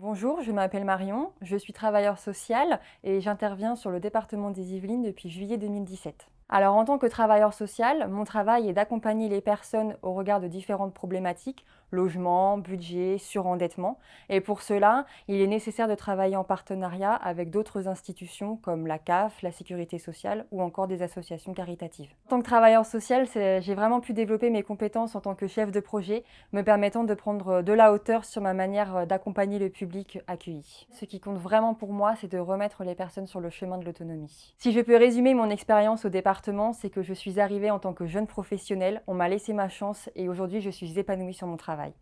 Bonjour, je m'appelle Marion, je suis travailleur sociale et j'interviens sur le département des Yvelines depuis juillet 2017. Alors en tant que travailleur social, mon travail est d'accompagner les personnes au regard de différentes problématiques, logement, budget, surendettement. Et pour cela, il est nécessaire de travailler en partenariat avec d'autres institutions comme la CAF, la Sécurité sociale ou encore des associations caritatives. En tant que travailleur social, j'ai vraiment pu développer mes compétences en tant que chef de projet, me permettant de prendre de la hauteur sur ma manière euh, d'accompagner le public accueilli. Ce qui compte vraiment pour moi, c'est de remettre les personnes sur le chemin de l'autonomie. Si je peux résumer mon expérience au départ c'est que je suis arrivée en tant que jeune professionnelle, on m'a laissé ma chance et aujourd'hui je suis épanouie sur mon travail.